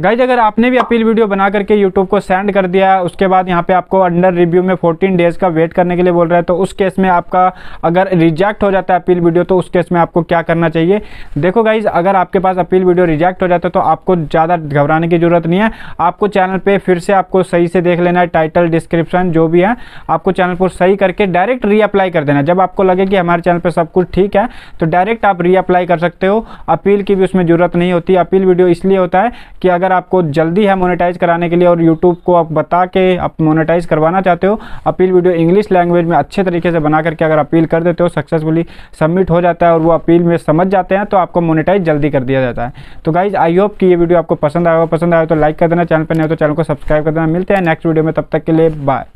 guys अगर आपने भी अपील वीडियो बना करके यूट्यूब को सेंड कर दिया है उसके बाद यहाँ पे आपको अंडर रिव्यू में 14 डेज़ का वेट करने के लिए बोल रहा है तो उस केस में आपका अगर रिजेक्ट हो जाता है अपील वीडियो तो उस केस में आपको क्या करना चाहिए देखो गाइज अगर आपके पास अपील वीडियो रिजेक्ट हो जाता है तो आपको ज़्यादा घबराने की ज़रूरत नहीं है आपको चैनल पर फिर से आपको सही से देख लेना है टाइटल डिस्क्रिप्शन जो भी है आपको चैनल पर सही करके डायरेक्ट रीअप्लाई कर देना जब आपको लगे कि हमारे चैनल पर सब कुछ ठीक है तो डायरेक्ट आप रीअप्लाई कर सकते हो अपील की भी उसमें ज़रूरत नहीं होती अपील वीडियो इसलिए होता है कि अगर अगर आपको जल्दी है मोनेटाइज कराने के लिए और यूट्यूब को आप बता के आप मोनेटाइज करवाना चाहते हो अपील वीडियो इंग्लिश लैंग्वेज में अच्छे तरीके से बना करके अगर अपील कर देते हो सक्सेसफुली सबमिट हो जाता है और वो अपील में समझ जाते हैं तो आपको मोनेटाइज जल्दी कर दिया जाता है तो गाइज आई होप कि ये वीडियो आपको पसंद आएगा पसंद आया तो लाइक कर देना चैनल पर नहीं हो तो चैनल को सब्सक्राइब कर देना मिलते हैं नेक्स्ट वीडियो में तब तक के लिए बाय